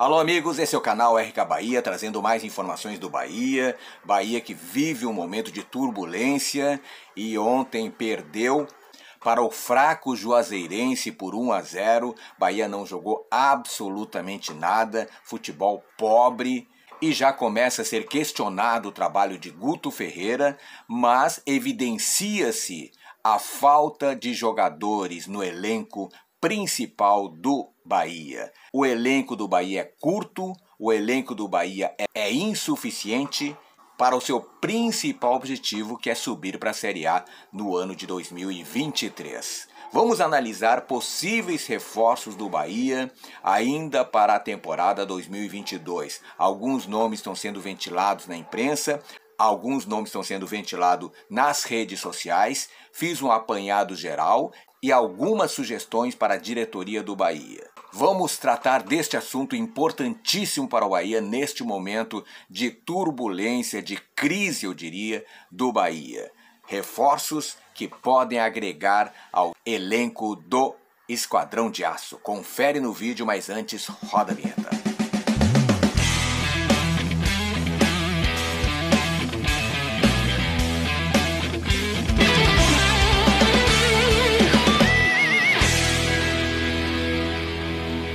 Alô, amigos, esse é o canal RK Bahia, trazendo mais informações do Bahia. Bahia que vive um momento de turbulência e ontem perdeu para o fraco Juazeirense por 1 a 0. Bahia não jogou absolutamente nada, futebol pobre. E já começa a ser questionado o trabalho de Guto Ferreira, mas evidencia-se a falta de jogadores no elenco principal do Bahia. O elenco do Bahia é curto, o elenco do Bahia é, é insuficiente para o seu principal objetivo, que é subir para a Série A no ano de 2023. Vamos analisar possíveis reforços do Bahia ainda para a temporada 2022. Alguns nomes estão sendo ventilados na imprensa, Alguns nomes estão sendo ventilados nas redes sociais. Fiz um apanhado geral e algumas sugestões para a diretoria do Bahia. Vamos tratar deste assunto importantíssimo para o Bahia neste momento de turbulência, de crise, eu diria, do Bahia. Reforços que podem agregar ao elenco do Esquadrão de Aço. Confere no vídeo, mas antes roda a vinheta.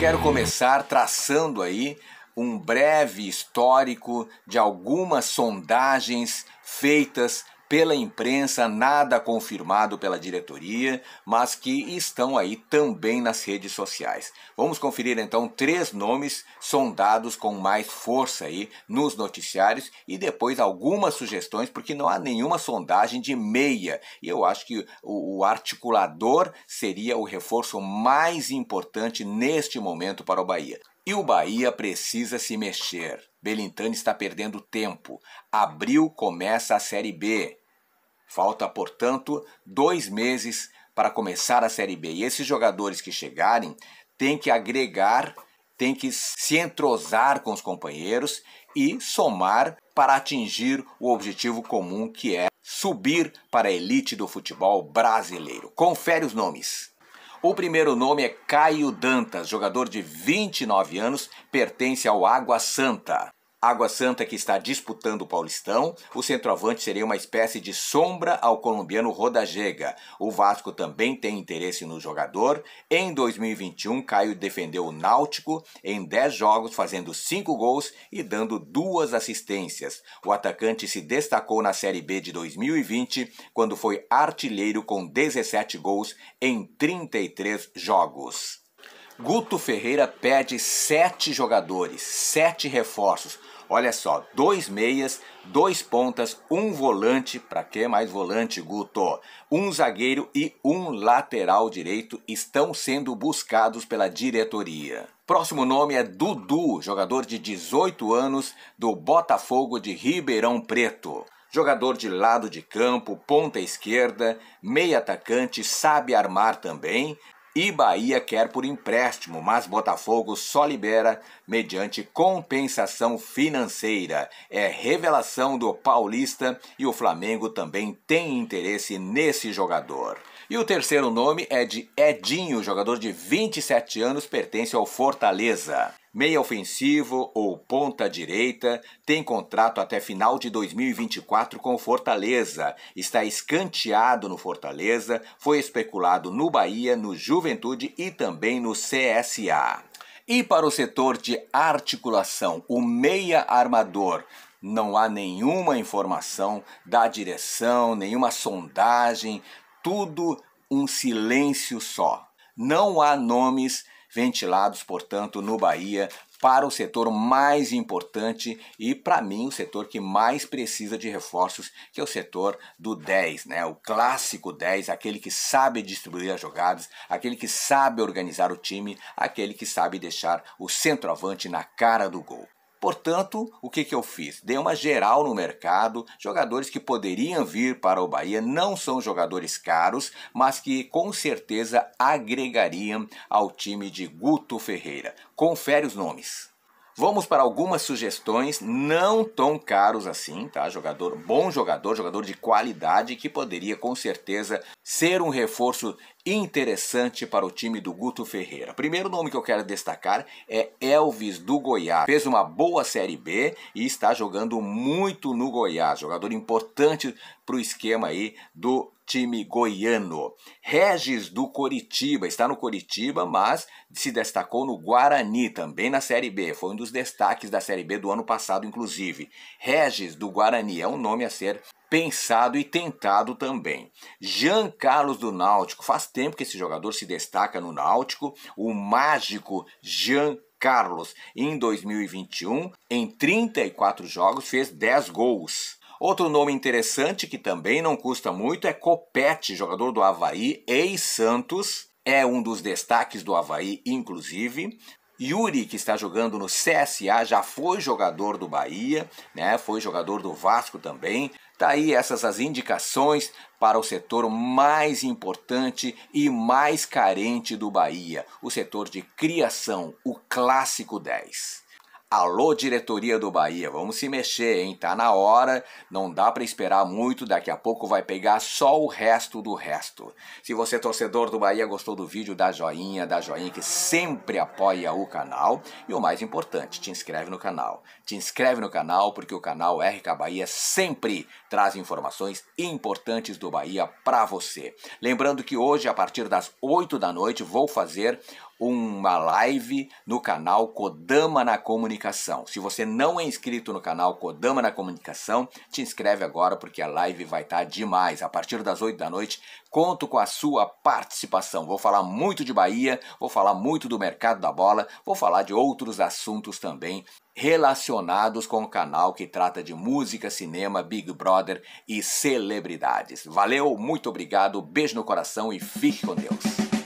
quero começar traçando aí um breve histórico de algumas sondagens feitas pela imprensa, nada confirmado pela diretoria, mas que estão aí também nas redes sociais. Vamos conferir então três nomes sondados com mais força aí nos noticiários e depois algumas sugestões, porque não há nenhuma sondagem de meia. E eu acho que o articulador seria o reforço mais importante neste momento para o Bahia. E o Bahia precisa se mexer. Belintani está perdendo tempo. Abril começa a Série B. Falta, portanto, dois meses para começar a Série B. E esses jogadores que chegarem têm que agregar, têm que se entrosar com os companheiros e somar para atingir o objetivo comum que é subir para a elite do futebol brasileiro. Confere os nomes. O primeiro nome é Caio Dantas, jogador de 29 anos, pertence ao Água Santa. Água Santa que está disputando o Paulistão, o centroavante seria uma espécie de sombra ao colombiano Rodajega. O Vasco também tem interesse no jogador. Em 2021, Caio defendeu o Náutico em 10 jogos, fazendo 5 gols e dando duas assistências. O atacante se destacou na Série B de 2020, quando foi artilheiro com 17 gols em 33 jogos. Guto Ferreira pede sete jogadores, sete reforços Olha só, dois meias, dois pontas, um volante, para que mais volante, Guto? Um zagueiro e um lateral direito estão sendo buscados pela diretoria. Próximo nome é Dudu, jogador de 18 anos do Botafogo de Ribeirão Preto. Jogador de lado de campo, ponta esquerda, meia atacante, sabe armar também, e Bahia quer por empréstimo, mas Botafogo só libera mediante compensação financeira. É revelação do Paulista e o Flamengo também tem interesse nesse jogador. E o terceiro nome é de Edinho, jogador de 27 anos, pertence ao Fortaleza. Meia ofensivo ou ponta direita tem contrato até final de 2024 com o Fortaleza. Está escanteado no Fortaleza, foi especulado no Bahia, no Juventude e também no CSA. E para o setor de articulação, o meia armador não há nenhuma informação da direção, nenhuma sondagem, tudo um silêncio só. Não há nomes ventilados, portanto, no Bahia para o setor mais importante e para mim o setor que mais precisa de reforços, que é o setor do 10, né? O clássico 10, aquele que sabe distribuir as jogadas, aquele que sabe organizar o time, aquele que sabe deixar o centroavante na cara do gol. Portanto, o que, que eu fiz? Dei uma geral no mercado. Jogadores que poderiam vir para o Bahia não são jogadores caros, mas que com certeza agregariam ao time de Guto Ferreira. Confere os nomes. Vamos para algumas sugestões não tão caros assim, tá? Jogador, bom jogador, jogador de qualidade que poderia com certeza ser um reforço interessante para o time do Guto Ferreira. Primeiro nome que eu quero destacar é Elvis do Goiás. Fez uma boa Série B e está jogando muito no Goiás. Jogador importante para o esquema aí do time goiano. Regis do Coritiba, está no Coritiba, mas se destacou no Guarani também na Série B. Foi um dos destaques da Série B do ano passado, inclusive. Regis do Guarani é um nome a ser pensado e tentado também. Jean Carlos do Náutico, faz tempo que esse jogador se destaca no Náutico, o mágico Jean Carlos, em 2021, em 34 jogos, fez 10 gols. Outro nome interessante que também não custa muito é Copete, jogador do Havaí, ex-Santos, é um dos destaques do Havaí, inclusive. Yuri, que está jogando no CSA, já foi jogador do Bahia, né? foi jogador do Vasco também. Tá aí essas as indicações para o setor mais importante e mais carente do Bahia, o setor de criação, o clássico 10. Alô, diretoria do Bahia, vamos se mexer, hein? Tá na hora, não dá para esperar muito, daqui a pouco vai pegar só o resto do resto. Se você, torcedor do Bahia, gostou do vídeo, dá joinha, dá joinha que sempre apoia o canal. E o mais importante, te inscreve no canal. Te inscreve no canal porque o canal RK Bahia sempre traz informações importantes do Bahia para você. Lembrando que hoje, a partir das 8 da noite, vou fazer uma live no canal Kodama na Comunicação Comunicação. Se você não é inscrito no canal Kodama na Comunicação, te inscreve agora porque a live vai estar tá demais. A partir das 8 da noite, conto com a sua participação. Vou falar muito de Bahia, vou falar muito do mercado da bola, vou falar de outros assuntos também relacionados com o canal que trata de música, cinema, Big Brother e celebridades. Valeu, muito obrigado, beijo no coração e fique com Deus.